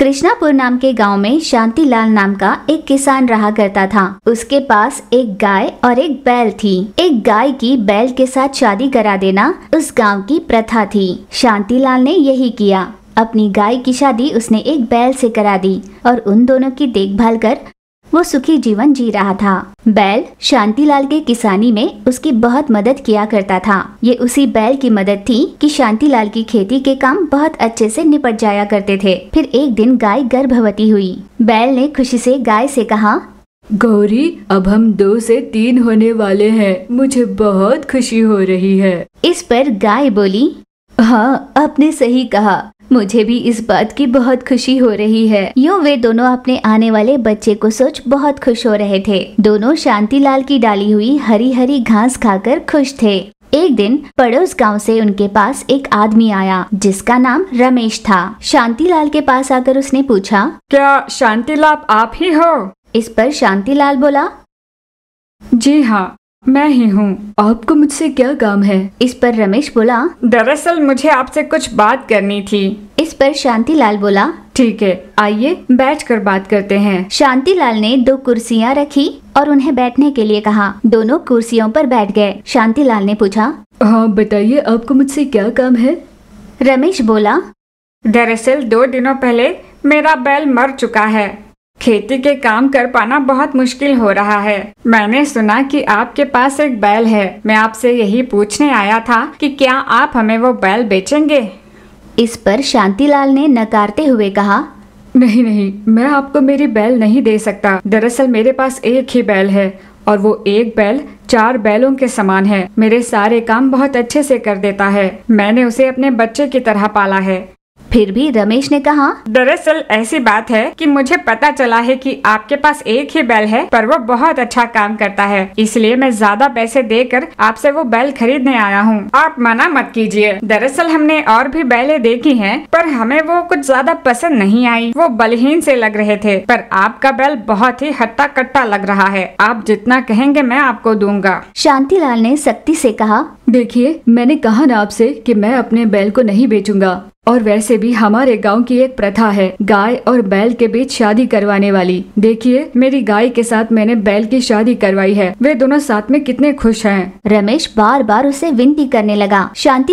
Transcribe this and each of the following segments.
कृष्णापुर नाम के गांव में शांतिलाल नाम का एक किसान रहा करता था उसके पास एक गाय और एक बैल थी एक गाय की बैल के साथ शादी करा देना उस गांव की प्रथा थी शांतिलाल ने यही किया अपनी गाय की शादी उसने एक बैल से करा दी और उन दोनों की देखभाल कर वो सुखी जीवन जी रहा था बैल शांतिलाल के किसानी में उसकी बहुत मदद किया करता था ये उसी बैल की मदद थी कि शांतिलाल की खेती के काम बहुत अच्छे से निपट जाया करते थे फिर एक दिन गाय गर्भवती हुई बैल ने खुशी से गाय से कहा गौरी अब हम दो से तीन होने वाले हैं मुझे बहुत खुशी हो रही है इस पर गाय बोली हाँ आपने सही कहा मुझे भी इस बात की बहुत खुशी हो रही है यूँ वे दोनों अपने आने वाले बच्चे को सोच बहुत खुश हो रहे थे दोनों शांतिलाल की डाली हुई हरी हरी घास खाकर खुश थे एक दिन पड़ोस गांव से उनके पास एक आदमी आया जिसका नाम रमेश था शांतिलाल के पास आकर उसने पूछा क्या शांतिलाल आप ही हो इस पर शांतिलाल बोला जी हाँ मैं ही हूँ आपको मुझसे क्या काम है इस पर रमेश बोला दरअसल मुझे आपसे कुछ बात करनी थी इस पर शांतिलाल बोला ठीक है आइए बैठ कर बात करते हैं शांतिलाल ने दो कुर्सियाँ रखी और उन्हें बैठने के लिए कहा दोनों कुर्सियों पर बैठ गए शांतिलाल ने पूछा हाँ बताइए आपको मुझसे क्या काम है रमेश बोला दरअसल दो दिनों पहले मेरा बैल मर चुका है खेती के काम कर पाना बहुत मुश्किल हो रहा है मैंने सुना कि आपके पास एक बैल है मैं आपसे यही पूछने आया था कि क्या आप हमें वो बैल बेचेंगे इस पर शांतिलाल ने नकारते हुए कहा नहीं नहीं मैं आपको मेरी बैल नहीं दे सकता दरअसल मेरे पास एक ही बैल है और वो एक बैल चार बैलों के समान है मेरे सारे काम बहुत अच्छे से कर देता है मैंने उसे अपने बच्चे की तरह पाला है फिर भी रमेश ने कहा दरअसल ऐसी बात है कि मुझे पता चला है कि आपके पास एक ही बैल है पर वो बहुत अच्छा काम करता है इसलिए मैं ज्यादा पैसे देकर आपसे वो बैल खरीदने आया हूँ आप मना मत कीजिए दरअसल हमने और भी बैले देखी हैं पर हमें वो कुछ ज्यादा पसंद नहीं आई वो बलहीन से लग रहे थे पर आपका बैल बहुत ही हट्टा कट्टा लग रहा है आप जितना कहेंगे मैं आपको दूंगा शांतिलाल ने सख्ती से कहा देखिए मैंने कहा ना आपसे कि मैं अपने बैल को नहीं बेचूंगा और वैसे भी हमारे गांव की एक प्रथा है गाय और बैल के बीच शादी करवाने वाली देखिए मेरी गाय के साथ मैंने बैल की शादी करवाई है वे दोनों साथ में कितने खुश हैं। रमेश बार बार उसे विनती करने लगा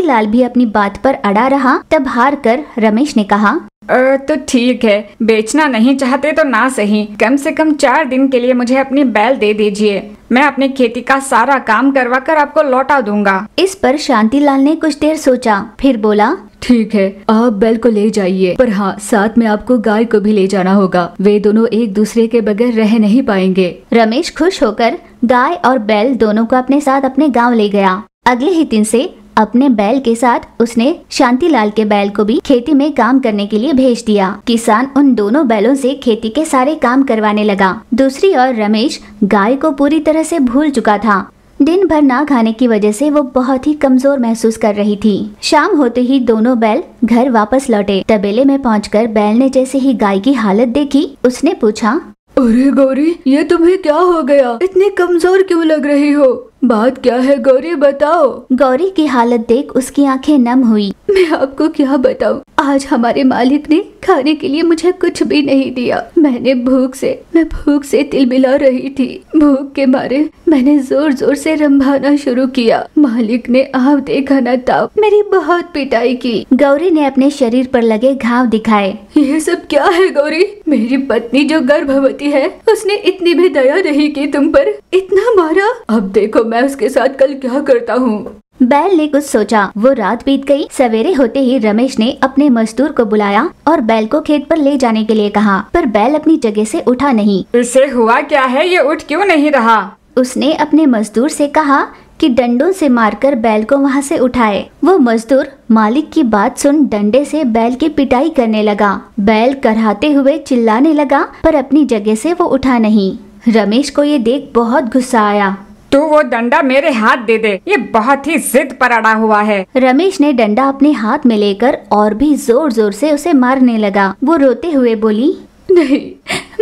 लाल भी अपनी बात पर अड़ा रहा तब हार कर रमेश ने कहा तो ठीक है बेचना नहीं चाहते तो ना सही कम से कम चार दिन के लिए मुझे अपनी बैल दे दीजिए मैं अपनी खेती का सारा काम करवा कर आपको लौटा दूंगा इस पर शांतिलाल ने कुछ देर सोचा फिर बोला ठीक है आप बेल को ले जाइए पर हाँ साथ में आपको गाय को भी ले जाना होगा वे दोनों एक दूसरे के बगैर रह नहीं पाएंगे रमेश खुश होकर गाय और बैल दोनों को अपने साथ अपने गांव ले गया अगले ही दिन से अपने बैल के साथ उसने शांतिलाल के बैल को भी खेती में काम करने के लिए भेज दिया किसान उन दोनों बैलों से खेती के सारे काम करवाने लगा दूसरी ओर रमेश गाय को पूरी तरह से भूल चुका था दिन भर ना खाने की वजह से वो बहुत ही कमजोर महसूस कर रही थी शाम होते ही दोनों बैल घर वापस लौटे तबेले में पहुँच बैल ने जैसे ही गाय की हालत देखी उसने पूछा अरे गौरी ये तुम्हें क्या हो गया इतनी कमजोर क्यों लग रही हो बात क्या है गौरी बताओ गौरी की हालत देख उसकी आंखें नम हुई मैं आपको क्या बताऊं आज हमारे मालिक ने खाने के लिए मुझे कुछ भी नहीं दिया मैंने भूख से मैं भूख से तिल मिला रही थी भूख के मारे मैंने जोर जोर से रंभाना शुरू किया मालिक ने आप देखा न था मेरी बहुत पिटाई की गौरी ने अपने शरीर पर लगे घाव दिखाए ये सब क्या है गौरी मेरी पत्नी जो गर्भवती है उसने इतनी भी दया नहीं की तुम पर इतना मारा अब देखो मैं उसके साथ कल क्या करता हूँ बैल ने कुछ सोचा वो रात बीत गई सवेरे होते ही रमेश ने अपने मजदूर को बुलाया और बैल को खेत पर ले जाने के लिए कहा पर बैल अपनी जगह से उठा नहीं इसे हुआ क्या है ये उठ क्यों नहीं रहा उसने अपने मजदूर से कहा कि डंडों से मारकर बैल को वहाँ से उठाए वो मजदूर मालिक की बात सुन डंडे से बैल की पिटाई करने लगा बैल करहाते हुए चिल्लाने लगा पर अपनी जगह से वो उठा नहीं रमेश को ये देख बहुत गुस्सा आया तू वो डंडा मेरे हाथ दे दे ये बहुत ही जिद पर अड़ा हुआ है रमेश ने डंडा अपने हाथ में लेकर और भी जोर जोर से उसे मारने लगा वो रोते हुए बोली नहीं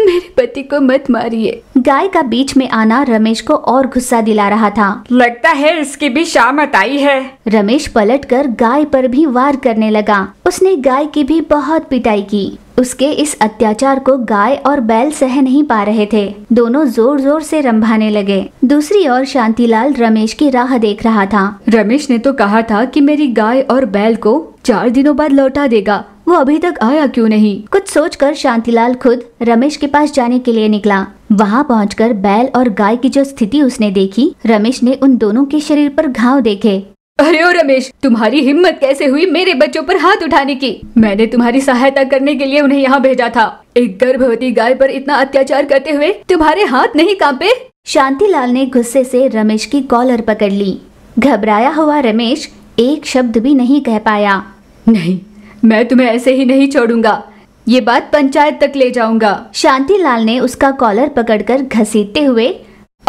मेरे पति को मत मारिए गाय का बीच में आना रमेश को और गुस्सा दिला रहा था लगता है इसकी भी शामत आई है रमेश पलटकर गाय पर भी वार करने लगा उसने गाय की भी बहुत पिटाई की उसके इस अत्याचार को गाय और बैल सह नहीं पा रहे थे दोनों जोर जोर से रंभाने लगे दूसरी ओर शांतिलाल रमेश की राह देख रहा था रमेश ने तो कहा था कि मेरी गाय और बैल को चार दिनों बाद लौटा देगा वो अभी तक आया क्यों नहीं कुछ सोचकर शांतिलाल खुद रमेश के पास जाने के लिए निकला वहाँ पहुँच बैल और गाय की जो स्थिति उसने देखी रमेश ने उन दोनों के शरीर पर घाव देखे अरे ओ रमेश तुम्हारी हिम्मत कैसे हुई मेरे बच्चों पर हाथ उठाने की मैंने तुम्हारी सहायता करने के लिए उन्हें यहाँ भेजा था एक गर्भवती गाय पर इतना अत्याचार करते हुए तुम्हारे हाथ नहीं कांपे शांतिलाल ने गुस्से से रमेश की कॉलर पकड़ ली घबराया हुआ रमेश एक शब्द भी नहीं कह पाया नहीं मैं तुम्हें ऐसे ही नहीं छोड़ूंगा ये बात पंचायत तक ले जाऊंगा शांतिलाल ने उसका कॉलर पकड़कर घसीटते हुए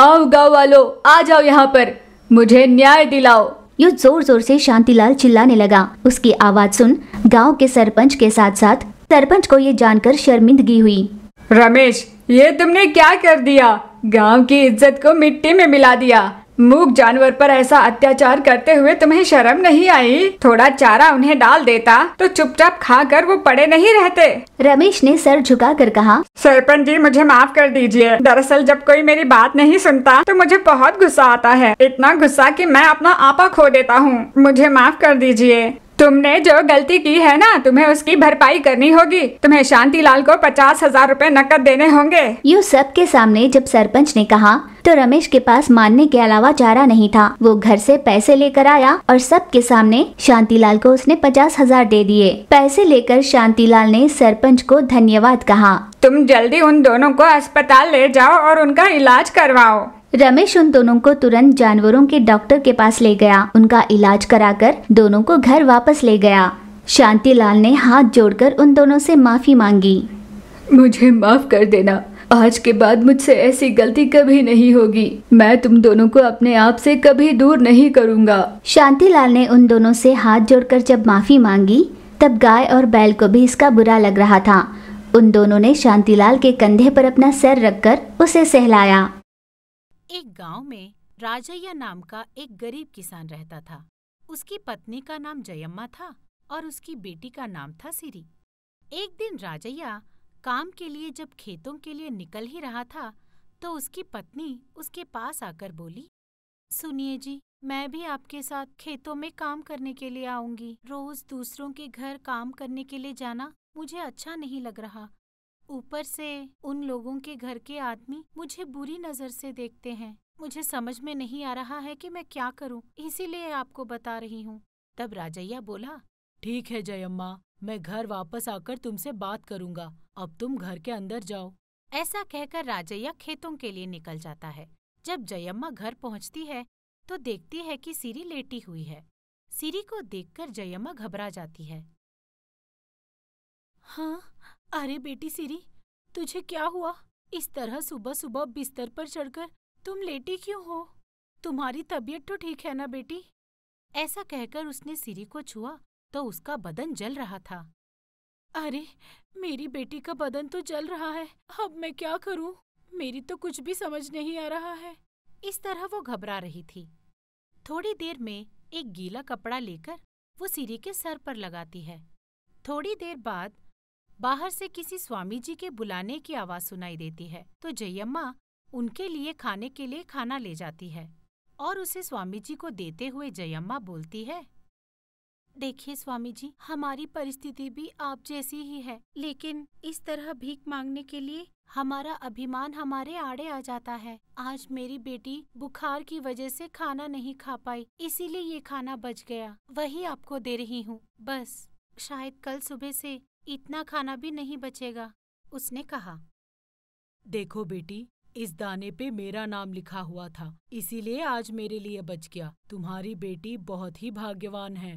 आओ गाँव वालों आ जाओ यहाँ पर मुझे न्याय दिलाओ यूँ जोर जोर से शांतिलाल चिल्लाने लगा उसकी आवाज सुन गांव के सरपंच के साथ साथ सरपंच को ये जानकर शर्मिंदगी हुई रमेश ये तुमने क्या कर दिया गांव की इज्जत को मिट्टी में मिला दिया मूक जानवर पर ऐसा अत्याचार करते हुए तुम्हें शर्म नहीं आई थोड़ा चारा उन्हें डाल देता तो चुपचाप खा कर वो पड़े नहीं रहते रमेश ने सर झुका कर कहा सरपंच जी मुझे माफ कर दीजिए दरअसल जब कोई मेरी बात नहीं सुनता तो मुझे बहुत गुस्सा आता है इतना गुस्सा कि मैं अपना आपा खो देता हूँ मुझे माफ कर दीजिए तुमने जो गलती की है ना तुम्हें उसकी भरपाई करनी होगी तुम्हें शांति लाल को पचास हजार रूपए नकद देने होंगे यू सब के सामने जब सरपंच ने कहा तो रमेश के पास मानने के अलावा चारा नहीं था वो घर से पैसे लेकर आया और सबके सामने शांतिलाल को उसने पचास हजार दे दिए पैसे लेकर शांतिलाल ने सरपंच को धन्यवाद कहा तुम जल्दी उन दोनों को अस्पताल ले जाओ और उनका इलाज करवाओ रमेश उन दोनों को तुरंत जानवरों के डॉक्टर के पास ले गया उनका इलाज कराकर दोनों को घर वापस ले गया शांतिलाल ने हाथ जोड़कर उन दोनों से माफ़ी मांगी मुझे माफ़ कर देना आज के बाद मुझसे ऐसी गलती कभी नहीं होगी मैं तुम दोनों को अपने आप से कभी दूर नहीं करूंगा शांतिलाल ने उन दोनों से हाथ जोड़कर जब माफ़ी मांगी तब गाय और बैल को भी इसका बुरा लग रहा था उन दोनों ने शांतिलाल के कंधे पर अपना सर रखकर उसे सहलाया एक गांव में राजैया नाम का एक गरीब किसान रहता था उसकी पत्नी का नाम जयम्मा था और उसकी बेटी का नाम था सिरी एक दिन राजैया काम के लिए जब खेतों के लिए निकल ही रहा था तो उसकी पत्नी उसके पास आकर बोली सुनिए जी मैं भी आपके साथ खेतों में काम करने के लिए आऊंगी रोज दूसरों के घर काम करने के लिए जाना मुझे अच्छा नहीं लग रहा ऊपर से उन लोगों के घर के आदमी मुझे बुरी नजर से देखते हैं मुझे समझ में नहीं आ रहा है कि मैं क्या करूं, इसीलिए आपको बता रही हूँ तब राजैया बोला ठीक है जयम्मा मैं घर वापस आकर तुमसे बात करूंगा अब तुम घर के अंदर जाओ ऐसा कहकर राजैया खेतों के लिए निकल जाता है जब जयम्मा घर पहुंचती है तो देखती है कि सीरी लेटी हुई है सीरी को देखकर जयम्मा घबरा जाती है हाँ अरे बेटी सिरी तुझे क्या हुआ इस तरह सुबह सुबह बिस्तर पर चढ़कर तुम लेटी क्यों हो तुम्हारी तबीयत तो ठीक है ना बेटी ऐसा कहकर उसने सिरी को छुआ तो उसका बदन जल रहा था अरे मेरी बेटी का बदन तो जल रहा है अब मैं क्या करूं मेरी तो कुछ भी समझ नहीं आ रहा है इस तरह वो घबरा रही थी थोड़ी देर में एक गीला कपड़ा लेकर वो सिरी के सर पर लगाती है थोड़ी देर बाद बाहर से किसी स्वामी जी के बुलाने की आवाज सुनाई देती है तो जयम्मा उनके लिए खाने के लिए खाना ले जाती है और उसे स्वामी जी को देते हुए जयम्मा बोलती है देखिए स्वामी जी हमारी परिस्थिति भी आप जैसी ही है लेकिन इस तरह भीख मांगने के लिए हमारा अभिमान हमारे आड़े आ जाता है आज मेरी बेटी बुखार की वजह से खाना नहीं खा पाई इसीलिए ये खाना बच गया वही आपको दे रही हूँ बस शायद कल सुबह से इतना खाना भी नहीं बचेगा उसने कहा देखो बेटी इस दाने पे मेरा नाम लिखा हुआ था इसीलिए आज मेरे लिए बच गया तुम्हारी बेटी बहुत ही भाग्यवान है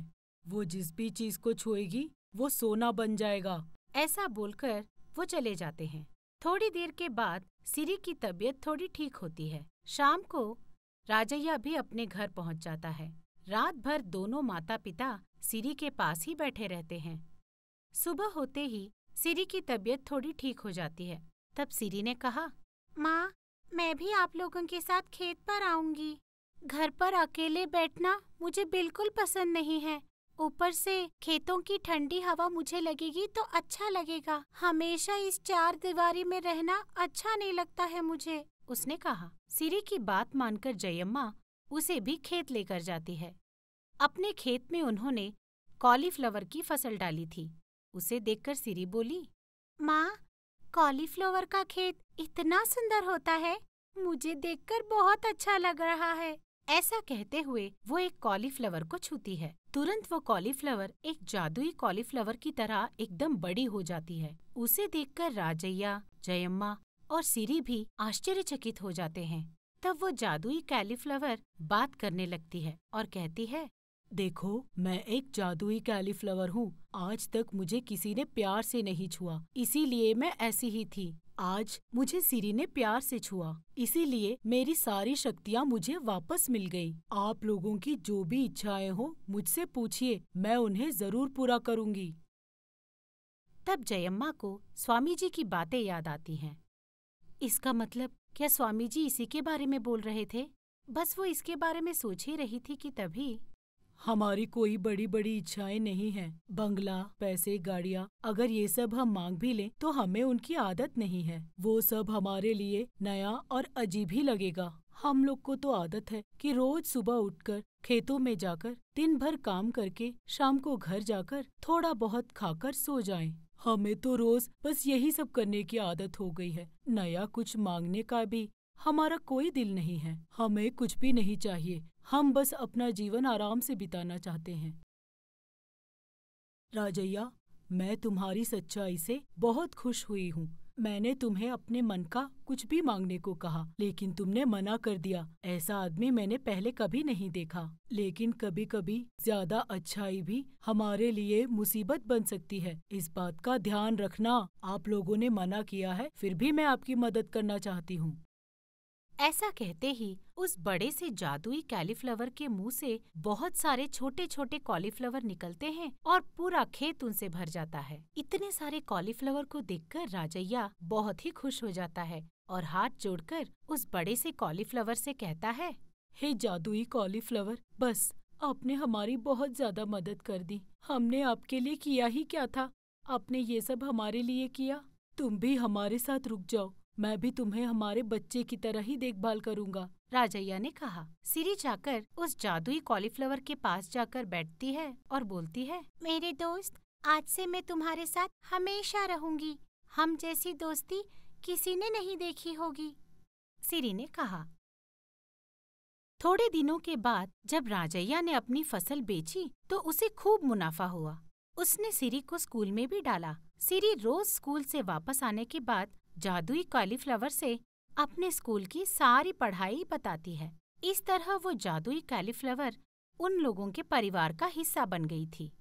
वो जिस भी चीज को छुएगी वो सोना बन जाएगा ऐसा बोलकर वो चले जाते हैं थोड़ी देर के बाद सिरी की तबीयत थोड़ी ठीक होती है शाम को राजैया भी अपने घर पहुंच जाता है रात भर दोनों माता पिता सिरी के पास ही बैठे रहते हैं सुबह होते ही सिरी की तबीयत थोड़ी ठीक हो जाती है तब सिरी ने कहा माँ मैं भी आप लोगों के साथ खेत पर आऊंगी घर पर अकेले बैठना मुझे बिल्कुल पसंद नहीं है ऊपर से खेतों की ठंडी हवा मुझे लगेगी तो अच्छा लगेगा हमेशा इस चार दीवारी में रहना अच्छा नहीं लगता है मुझे उसने कहा सिरी की बात मानकर जयम्मा उसे भी खेत लेकर जाती है अपने खेत में उन्होंने कॉलीफ्लावर की फसल डाली थी उसे देखकर सिरी बोली माँ कॉलीफ्लावर का खेत इतना सुंदर होता है मुझे देखकर बहुत अच्छा लग रहा है ऐसा कहते हुए वो एक कॉलीफ्लावर को छूती है तुरंत वो कॉलीफ्लावर एक जादुई कॉलीफ्लावर की तरह एकदम बड़ी हो जाती है उसे देखकर राजैया जयम्मा और सिरी भी आश्चर्यचकित हो जाते हैं तब वो जादुई कैलीफ्लावर बात करने लगती है और कहती है देखो मैं एक जादुई कैलीफ्लावर हूँ आज तक मुझे किसी ने प्यार से नहीं छुआ इसीलिए मैं ऐसी ही थी आज मुझे सिरी ने प्यार से छुआ इसीलिए मेरी सारी शक्तियाँ मुझे वापस मिल गई आप लोगों की जो भी इच्छाएं हो मुझसे पूछिए मैं उन्हें जरूर पूरा करूंगी तब जयम्मा को स्वामी जी की बातें याद आती हैं इसका मतलब क्या स्वामी जी इसी के बारे में बोल रहे थे बस वो इसके बारे में सोच ही रही थी कि तभी हमारी कोई बड़ी बड़ी इच्छाएं नहीं है बंगला पैसे गाड़ियाँ अगर ये सब हम मांग भी लें तो हमें उनकी आदत नहीं है वो सब हमारे लिए नया और अजीब ही लगेगा हम लोग को तो आदत है कि रोज सुबह उठकर खेतों में जाकर दिन भर काम करके शाम को घर जाकर थोड़ा बहुत खाकर सो जाएं। हमें तो रोज बस यही सब करने की आदत हो गई है नया कुछ मांगने का भी हमारा कोई दिल नहीं है हमें कुछ भी नहीं चाहिए हम बस अपना जीवन आराम से बिताना चाहते हैं राजैया मैं तुम्हारी सच्चाई से बहुत खुश हुई हूँ मैंने तुम्हें अपने मन का कुछ भी मांगने को कहा लेकिन तुमने मना कर दिया ऐसा आदमी मैंने पहले कभी नहीं देखा लेकिन कभी कभी ज्यादा अच्छाई भी हमारे लिए मुसीबत बन सकती है इस बात का ध्यान रखना आप लोगों ने मना किया है फिर भी मैं आपकी मदद करना चाहती हूँ ऐसा कहते ही उस बड़े से जादुई कैलीफ्लावर के मुंह से बहुत सारे छोटे छोटे कॉलीफ्लावर निकलते हैं और पूरा खेत उनसे भर जाता है इतने सारे कॉलीफ्लावर को देखकर राजैया बहुत ही खुश हो जाता है और हाथ जोड़कर उस बड़े से कॉलीफ्लावर से कहता है हे जादुई कॉलीफ्लावर बस आपने हमारी बहुत ज्यादा मदद कर दी हमने आपके लिए किया ही क्या था आपने ये सब हमारे लिए किया तुम भी हमारे साथ रुक जाओ मैं भी तुम्हें हमारे बच्चे की तरह ही देखभाल करूंगा राजैया ने कहा सिरी जाकर उस जादुई कॉलीफ्लावर के पास जाकर बैठती है और बोलती है मेरे दोस्त आज से मैं तुम्हारे साथ हमेशा रहूंगी हम जैसी दोस्ती किसी ने नहीं देखी होगी सिरी ने कहा थोड़े दिनों के बाद जब राजैया ने अपनी फसल बेची तो उसे खूब मुनाफा हुआ उसने सिरी को स्कूल में भी डाला सिरी रोज स्कूल से वापस आने के बाद जादुई कैलीफ्लावर से अपने स्कूल की सारी पढ़ाई बताती है इस तरह वो जादुई कैलीफ्लावर उन लोगों के परिवार का हिस्सा बन गई थी